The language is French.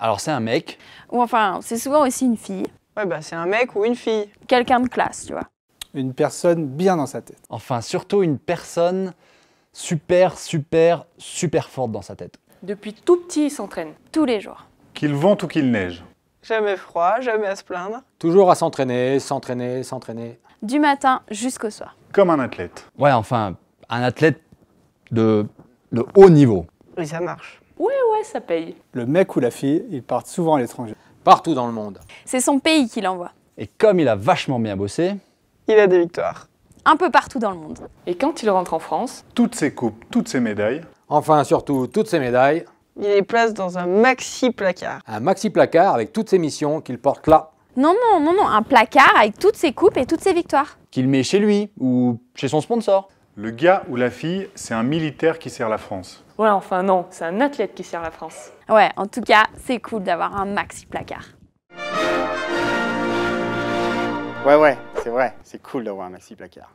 Alors c'est un mec. Ou enfin, c'est souvent aussi une fille. Ouais, bah c'est un mec ou une fille. Quelqu'un de classe, tu vois. Une personne bien dans sa tête. Enfin, surtout une personne super, super, super forte dans sa tête. Depuis tout petit, il s'entraîne. Tous les jours. Qu'il vente ou qu'il neige. Jamais froid, jamais à se plaindre. Toujours à s'entraîner, s'entraîner, s'entraîner. Du matin jusqu'au soir. Comme un athlète. Ouais, enfin, un athlète de, haut niveau. Oui, ça marche. Ouais, ouais, ça paye. Le mec ou la fille, ils partent souvent à l'étranger. Partout dans le monde. C'est son pays qui l'envoie. Et comme il a vachement bien bossé, il a des victoires. Un peu partout dans le monde. Et quand il rentre en France, Toutes ses coupes, toutes ses médailles, enfin surtout toutes ses médailles, il les place dans un maxi placard. un maxi placard avec toutes ses missions qu'il porte là, non, non, non, non, un placard avec toutes ses coupes et toutes ses victoires. qu'il met chez lui ou chez son sponsor. Le gars ou la fille, c'est un militaire qui sert la France. Ouais, enfin non, c'est un athlète qui sert la France. Ouais, en tout cas, c'est cool d'avoir un maxi placard. Ouais, ouais, c'est vrai, c'est cool d'avoir un maxi placard.